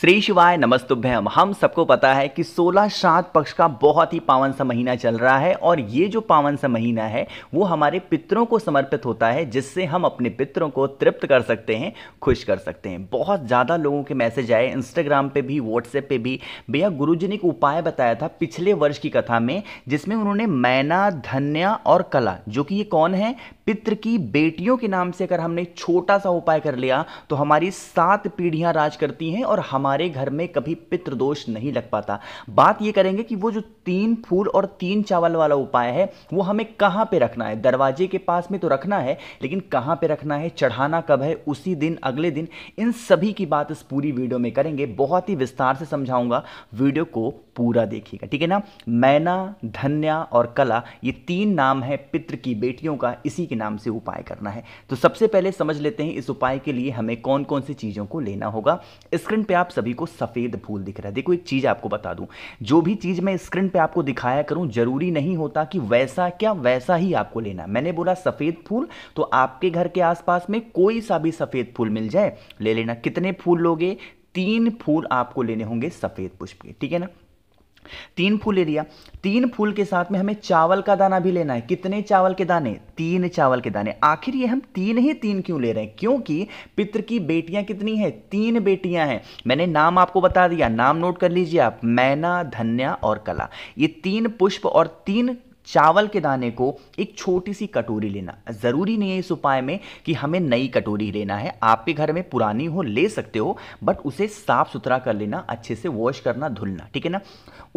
श्री शिवाय नमस्तुभ्यम हम सबको पता है कि 16 श्राद्ध पक्ष का बहुत ही पावन सा महीना चल रहा है और ये जो पावन सा महीना है वो हमारे पितरों को समर्पित होता है जिससे हम अपने पितरों को तृप्त कर सकते हैं खुश कर सकते हैं बहुत ज़्यादा लोगों के मैसेज आए इंस्टाग्राम पे भी व्हाट्सएप पे भी भैया गुरु जी ने एक उपाय बताया था पिछले वर्ष की कथा में जिसमें उन्होंने मैना धन्या और कला जो कि ये कौन है पित्र की बेटियों के नाम से अगर हमने छोटा सा उपाय कर लिया तो हमारी सात पीढ़ियाँ राज करती हैं और हमारे हमारे घर में कभी पितृदोष नहीं लग पाता बात ये करेंगे कि वो जो तीन फूल और तीन चावल वाला उपाय है वो हमें कहाँ पे रखना है दरवाजे के पास में तो रखना है लेकिन कहाँ पे रखना है चढ़ाना कब है उसी दिन अगले दिन इन सभी की बात इस पूरी वीडियो में करेंगे बहुत ही विस्तार से समझाऊंगा वीडियो को पूरा देखिएगा ठीक है ना मैना धन्या और कला ये तीन नाम है पित्र की बेटियों का इसी के नाम से उपाय करना है तो सबसे पहले समझ लेते हैं इस उपाय के लिए हमें कौन कौन सी चीज़ों को लेना होगा स्क्रीन पे आप सभी को सफ़ेद फूल दिख रहा है देखो एक चीज़ आपको बता दूं जो भी चीज़ मैं स्क्रीन पे आपको दिखाया करूं जरूरी नहीं होता कि वैसा क्या वैसा ही आपको लेना मैंने बोला सफ़ेद फूल तो आपके घर के आसपास में कोई सा भी सफ़ेद फूल मिल जाए ले लेना कितने फूल लोगे तीन फूल आपको लेने होंगे सफ़ेद पुष्प के ठीक है ना तीन फूल ले लिया तीन फूल के साथ में हमें चावल का दाना भी लेना है कितने चावल के दाने तीन चावल के दाने आखिर ये हम तीन ही तीन क्यों ले रहे हैं क्योंकि पित्र की बेटियां कितनी है तीन बेटियां हैं मैंने नाम आपको बता दिया नाम नोट कर लीजिए आप मैना धन्या और कला ये तीन पुष्प और तीन चावल के दाने को एक छोटी सी कटोरी लेना ज़रूरी नहीं है इस उपाय में कि हमें नई कटोरी लेना है आपके घर में पुरानी हो ले सकते हो बट उसे साफ़ सुथरा कर लेना अच्छे से वॉश करना धुलना ठीक है ना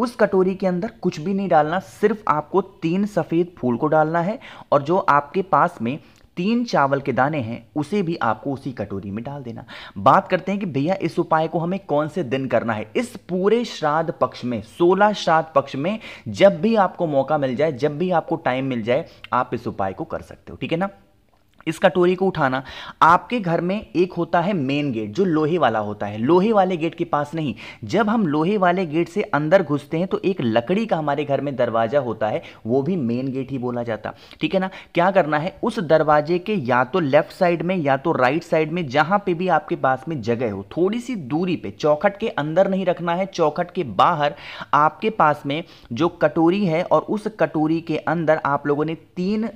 उस कटोरी के अंदर कुछ भी नहीं डालना सिर्फ आपको तीन सफ़ेद फूल को डालना है और जो आपके पास में तीन चावल के दाने हैं उसे भी आपको उसी कटोरी में डाल देना बात करते हैं कि भैया इस उपाय को हमें कौन से दिन करना है इस पूरे श्राद्ध पक्ष में 16 श्राद्ध पक्ष में जब भी आपको मौका मिल जाए जब भी आपको टाइम मिल जाए आप इस उपाय को कर सकते हो ठीक है ना इस कटोरी को उठाना आपके घर में एक होता है मेन गेट जो लोहे वाला होता है लोहे वाले गेट के पास नहीं जब हम लोहे वाले गेट से अंदर घुसते हैं तो एक लकड़ी का हमारे घर में दरवाज़ा होता है वो भी मेन गेट ही बोला जाता ठीक है ना क्या करना है उस दरवाजे के या तो लेफ्ट साइड में या तो राइट साइड में जहाँ पे भी आपके पास में जगह हो थोड़ी सी दूरी पर चौखट के अंदर नहीं रखना है चौखट के बाहर आपके पास में जो कटोरी है और उस कटोरी के अंदर आप लोगों ने तीन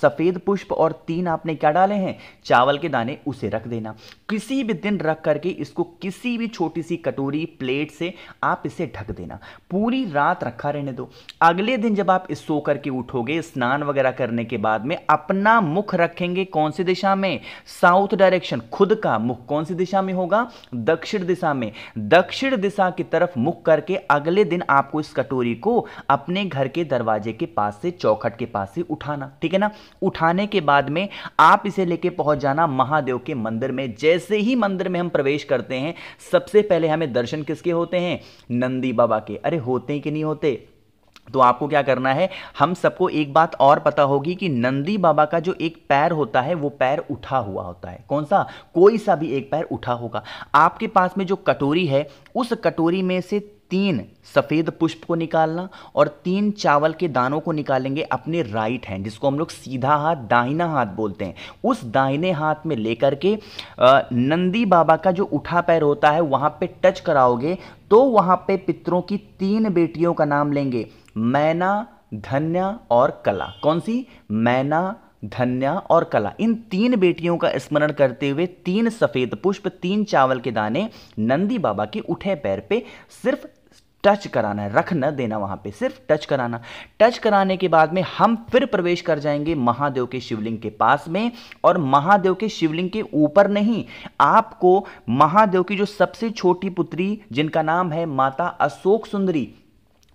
सफ़ेद पुष्प और तीन आपने क्या डाले हैं चावल के दाने उसे रख देना किसी भी दिन रख करके इसको किसी भी छोटी सी कटोरी प्लेट से आप इसे ढक देना पूरी रात रखा रहने दो अगले दिन जब आप इस सो करके उठोगे स्नान वगैरह करने के बाद में अपना मुख रखेंगे कौन सी दिशा में साउथ डायरेक्शन खुद का मुख कौन सी दिशा में होगा दक्षिण दिशा में दक्षिण दिशा की तरफ मुख करके अगले दिन आपको इस कटोरी को अपने घर के दरवाजे के पास से चौखट के पास से उठाना ठीक है ना उठाने के बाद में आप इसे लेके पहुंच जाना महादेव के मंदिर में जैसे ही मंदिर में हम प्रवेश करते हैं सबसे पहले हमें दर्शन किसके होते हैं नंदी बाबा के अरे होते हैं कि नहीं होते तो आपको क्या करना है हम सबको एक बात और पता होगी कि नंदी बाबा का जो एक पैर होता है वो पैर उठा हुआ होता है कौन सा कोई सा भी एक पैर उठा होगा आपके पास में जो कटोरी है उस कटोरी में से तीन सफ़ेद पुष्प को निकालना और तीन चावल के दानों को निकालेंगे अपने राइट हैंड जिसको हम लोग सीधा हाथ दाहिना हाथ बोलते हैं उस दाहिने हाथ में लेकर के नंदी बाबा का जो उठा पैर होता है वहाँ पे टच कराओगे तो वहाँ पे पितरों की तीन बेटियों का नाम लेंगे मैना धन्या और कला कौन सी मैना धन्या और कला इन तीन बेटियों का स्मरण करते हुए तीन सफ़ेद पुष्प तीन चावल के दाने नंदी बाबा के उठे पैर पे सिर्फ टच कराना है रख न देना वहां पे सिर्फ टच कराना टच कराने के बाद में हम फिर प्रवेश कर जाएंगे महादेव के शिवलिंग के पास में और महादेव के शिवलिंग के ऊपर नहीं आपको महादेव की जो सबसे छोटी पुत्री जिनका नाम है माता अशोक सुंदरी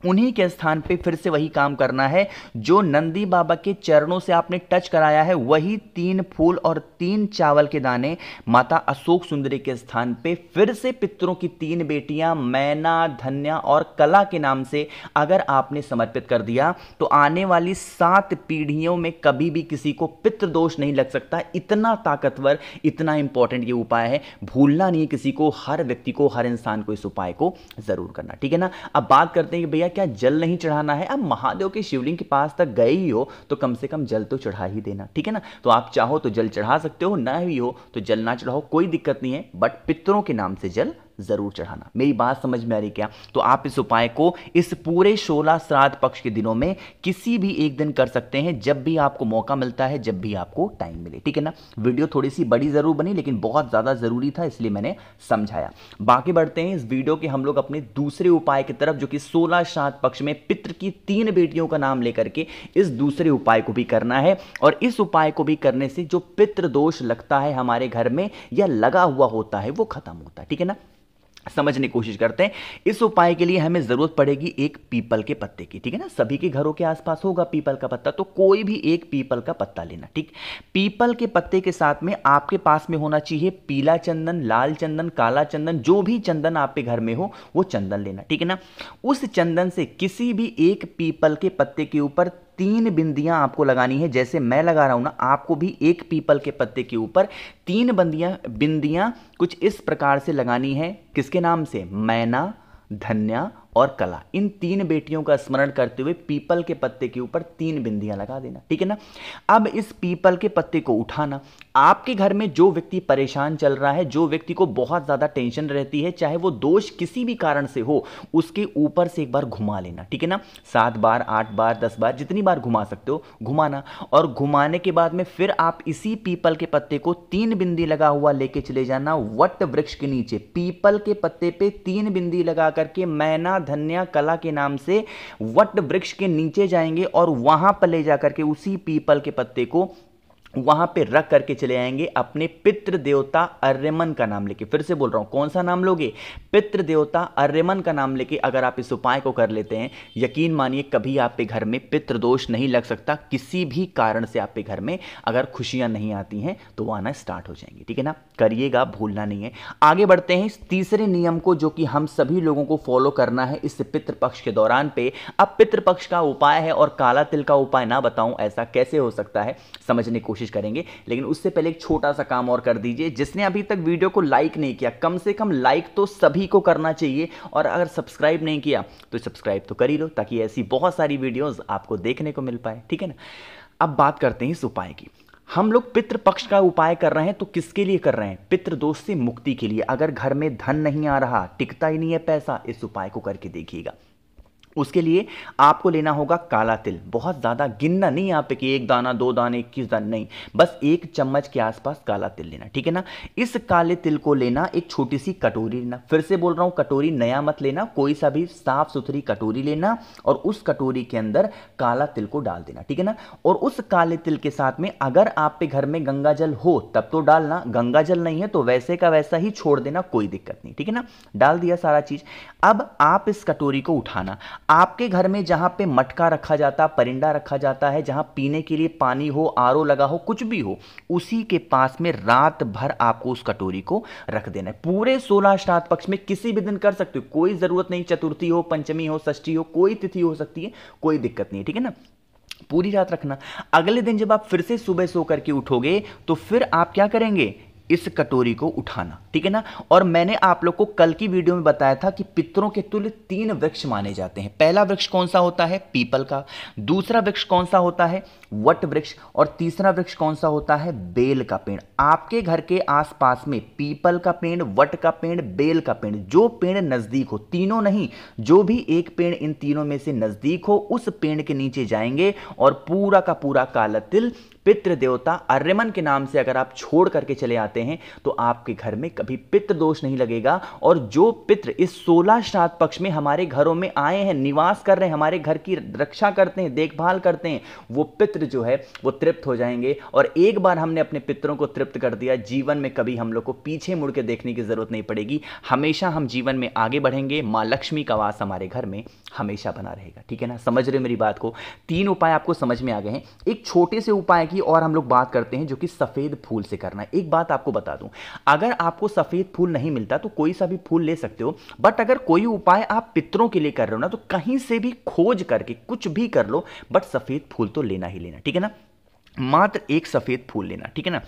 उन्हीं के स्थान पे फिर से वही काम करना है जो नंदी बाबा के चरणों से आपने टच कराया है वही तीन फूल और तीन चावल के दाने माता अशोक सुंदरी के स्थान पे फिर से पितरों की तीन बेटियां मैना धन्या और कला के नाम से अगर आपने समर्पित कर दिया तो आने वाली सात पीढ़ियों में कभी भी किसी को पितृदोष नहीं लग सकता इतना ताकतवर इतना इंपॉर्टेंट ये उपाय है भूलना नहीं किसी को हर व्यक्ति को हर इंसान को इस उपाय को जरूर करना ठीक है ना अब बात करते हैं कि भैया क्या जल नहीं चढ़ाना है अब महादेव के शिवलिंग के पास तक गए ही हो तो कम से कम जल तो चढ़ा ही देना ठीक है ना तो आप चाहो तो जल चढ़ा सकते हो ना ही हो तो जल ना चढ़ाओ कोई दिक्कत नहीं है बट पितरों के नाम से जल ज़रूर चढ़ाना मेरी बात समझ में आ रही क्या तो आप इस उपाय को इस पूरे सोलह श्राद्ध पक्ष के दिनों में किसी भी एक दिन कर सकते हैं जब भी आपको मौका मिलता है जब भी आपको टाइम मिले ठीक है ना वीडियो थोड़ी सी बड़ी ज़रूर बनी लेकिन बहुत ज़्यादा ज़रूरी था इसलिए मैंने समझाया बाकी बढ़ते हैं इस वीडियो के हम लोग अपने दूसरे उपाय की तरफ जो कि सोलह श्राद्ध पक्ष में पित्र की तीन बेटियों का नाम लेकर के इस दूसरे उपाय को भी करना है और इस उपाय को भी करने से जो पितृदोष लगता है हमारे घर में या लगा हुआ होता है वो खत्म होता है ठीक है ना समझने की कोशिश करते हैं इस उपाय के लिए हमें ज़रूरत पड़ेगी एक पीपल के पत्ते की ठीक है ना सभी के घरों के आसपास होगा पीपल का पत्ता तो कोई भी एक पीपल का पत्ता लेना ठीक पीपल के पत्ते के साथ में आपके पास में होना चाहिए पीला चंदन लाल चंदन काला चंदन जो भी चंदन आपके घर में हो वो चंदन लेना ठीक है ना उस चंदन से किसी भी एक पीपल के पत्ते के ऊपर तीन बिंदियां आपको लगानी है जैसे मैं लगा रहा हूं ना आपको भी एक पीपल के पत्ते के ऊपर तीन बंदियां बिंदियां कुछ इस प्रकार से लगानी है किसके नाम से मैना धनिया और कला इन तीन बेटियों का स्मरण करते हुए पीपल के पत्ते के ऊपर तीन बिंदियां लगा देना ठीक है ना अब इस पीपल के पत्ते को उठाना आपके घर में जो व्यक्ति परेशान चल रहा है जो व्यक्ति को बहुत ज़्यादा टेंशन रहती है चाहे वो दोष किसी भी कारण से हो उसके ऊपर से एक बार घुमा लेना ठीक है ना सात बार आठ बार दस बार जितनी बार घुमा सकते हो घुमाना और घुमाने के बाद में फिर आप इसी पीपल के पत्ते को तीन बिंदी लगा हुआ लेके चले जाना वट वृक्ष के नीचे पीपल के पत्ते पे तीन बिंदी लगा करके मैना धन्या कला के नाम से वट वृक्ष के नीचे जाएंगे और वहां पर ले जाकर के उसी पीपल के पत्ते को वहां पे रख करके चले आएंगे अपने पितृ देवता अर्यमन का नाम लेके फिर से बोल रहा हूं कौन सा नाम लोगे पितृ देवता अर्यमन का नाम लेके अगर आप इस उपाय को कर लेते हैं यकीन मानिए कभी आपके घर में पितृदोष नहीं लग सकता किसी भी कारण से आपके घर में अगर खुशियां नहीं आती हैं तो वो आना स्टार्ट हो जाएंगे ठीक है ना करिएगा भूलना नहीं है आगे बढ़ते हैं तीसरे नियम को जो कि हम सभी लोगों को फॉलो करना है इस पितृपक्ष के दौरान पे अब पितृपक्ष का उपाय है और काला तिल का उपाय ना बताऊं ऐसा कैसे हो सकता है समझने की कोशिश कोशिश करेंगे लेकिन उससे पहले एक छोटा सा काम और कर दीजिए जिसने अभी तक वीडियो को लाइक नहीं किया कम से कम लाइक तो सभी को करना चाहिए और अगर सब्सक्राइब नहीं किया तो सब्सक्राइब तो कर ही लो ताकि ऐसी बहुत सारी वीडियोज़ आपको देखने को मिल पाए ठीक है ना अब बात करते हैं इस उपाय की हम लोग पितृ पक्ष का उपाय कर रहे हैं तो किसके लिए कर रहे हैं पित्र दोष से मुक्ति के लिए अगर घर में धन नहीं आ रहा टिकता ही नहीं है पैसा इस उपाय को करके देखिएगा उसके लिए आपको लेना होगा काला तिल बहुत ज़्यादा गिनना नहीं यहाँ पे कि एक दाना दो दाने इक्कीस दाना नहीं बस एक चम्मच के आसपास काला तिल लेना ठीक है ना इस काले तिल को लेना एक छोटी सी कटोरी लेना फिर से बोल रहा हूँ कटोरी नया मत लेना कोई सा भी साफ सुथरी कटोरी लेना और उस कटोरी के अंदर काला तिल को डाल देना ठीक है ना और उस काले तिल के साथ में अगर आपके घर में गंगा जल हो तब तो डालना गंगा जल नहीं है तो वैसे का वैसा ही छोड़ देना कोई दिक्कत नहीं ठीक है ना डाल दिया सारा चीज़ अब आप इस कटोरी को उठाना आपके घर में जहाँ पे मटका रखा जाता परिंदा रखा जाता है जहाँ पीने के लिए पानी हो आर लगा हो कुछ भी हो उसी के पास में रात भर आपको उस कटोरी को रख देना है पूरे सोलह श्राद्ध पक्ष में किसी भी दिन कर सकते हो कोई ज़रूरत नहीं चतुर्थी हो पंचमी हो षष्ठी हो कोई तिथि हो सकती है कोई दिक्कत नहीं है ठीक है ना पूरी रात रखना अगले दिन जब आप फिर से सुबह सो करके उठोगे तो फिर आप क्या करेंगे इस कटोरी को उठाना ठीक है ना और मैंने आप लोग को कल की वीडियो में बताया था कि पितरों के तुल्य तीन वृक्ष माने जाते हैं पहला वृक्ष कौन सा होता है पीपल का दूसरा वृक्ष कौन सा होता है वट वृक्ष और तीसरा वृक्ष कौन सा होता है बेल का पेड़ आपके घर के आसपास में पीपल का पेड़ वट का पेड़ बेल का पेड़ जो पेड़ नज़दीक हो तीनों नहीं जो भी एक पेड़ इन तीनों में से नज़दीक हो उस पेड़ के नीचे जाएंगे और पूरा का पूरा काला तिल पितृ देवता अर्यमन के नाम से अगर आप छोड़ करके चले आते हैं हैं तो आपके घर में कभी पित्र दोष नहीं लगेगा और जो पित्र इस सोलह श्राद्ध पक्ष में हमारे घरों में आए हैं निवास कर रहे हैं हमारे घर की रक्षा करते हैं देखभाल करते हैं वो पित्र जो है वो तृप्त हो जाएंगे और एक बार हमने अपने पितरों को तृप्त कर दिया जीवन में कभी हम लोग को पीछे मुड़ के देखने की जरूरत नहीं पड़ेगी हमेशा हम जीवन में आगे बढ़ेंगे माँ लक्ष्मी का वास हमारे घर में हमेशा बना रहेगा ठीक है ना समझ रहे मेरी बात को तीन उपाय आपको समझ में आ गए हैं एक छोटे से उपाय की और हम लोग बात करते हैं जो कि सफ़ेद फूल से करना है एक बात आप आपको बता दूं अगर आपको सफ़ेद फूल नहीं मिलता तो कोई सा भी फूल ले सकते हो बट अगर कोई उपाय आप पितरों के लिए कर रहे हो ना तो कहीं से भी खोज करके कुछ भी कर लो बट सफ़ेद फूल तो लेना ही लेना ठीक है ना मात्र एक सफ़ेद फूल लेना ठीक है ना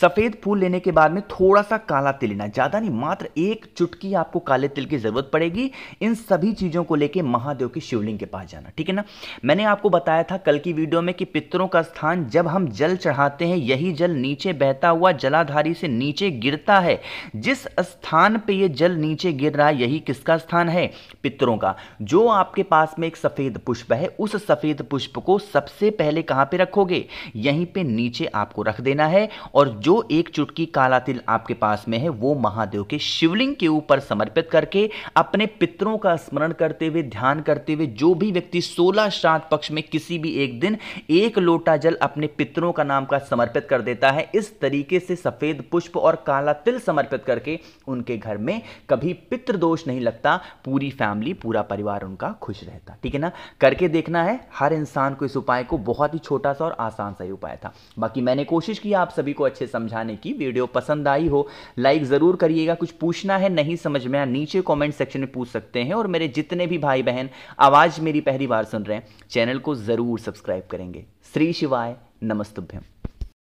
सफ़ेद फूल लेने के बाद में थोड़ा सा काला तिल लेना ज़्यादा नहीं मात्र एक चुटकी आपको काले तिल की ज़रूरत पड़ेगी इन सभी चीज़ों को लेके महादेव के शिवलिंग के पास जाना ठीक है ना मैंने आपको बताया था कल की वीडियो में कि पितरों का स्थान जब हम जल चढ़ाते हैं यही जल नीचे बहता हुआ जलाधारी से नीचे गिरता है जिस स्थान पर यह जल नीचे गिर रहा है यही किसका स्थान है पितरों का जो आपके पास में एक सफ़ेद पुष्प है उस सफ़ेद पुष्प को सबसे पहले कहाँ पर रखोगे यही यहीं पे नीचे आपको रख देना है और जो एक चुटकी काला तिल आपके पास में है वो महादेव के शिवलिंग के ऊपर समर्पित करके अपने पितरों का स्मरण करते हुए ध्यान करते हुए जो भी व्यक्ति सोलह श्राद्ध पक्ष में किसी भी एक दिन एक लोटा जल अपने पितरों का नाम का समर्पित कर देता है इस तरीके से सफेद पुष्प और काला तिल समर्पित करके उनके घर में कभी पित्र दोष नहीं लगता पूरी फैमिली पूरा परिवार उनका खुश रहता ठीक है ना करके देखना है हर इंसान को इस उपाय को बहुत ही छोटा सा और आसान सा पाया था बाकी मैंने कोशिश की आप सभी को अच्छे समझाने की वीडियो पसंद आई हो लाइक ज़रूर करिएगा कुछ पूछना है नहीं समझ में आया नीचे कॉमेंट सेक्शन में पूछ सकते हैं और मेरे जितने भी भाई बहन आवाज़ मेरी पहली बार सुन रहे हैं चैनल को ज़रूर सब्सक्राइब करेंगे श्री शिवाय नमस्तुभ्यम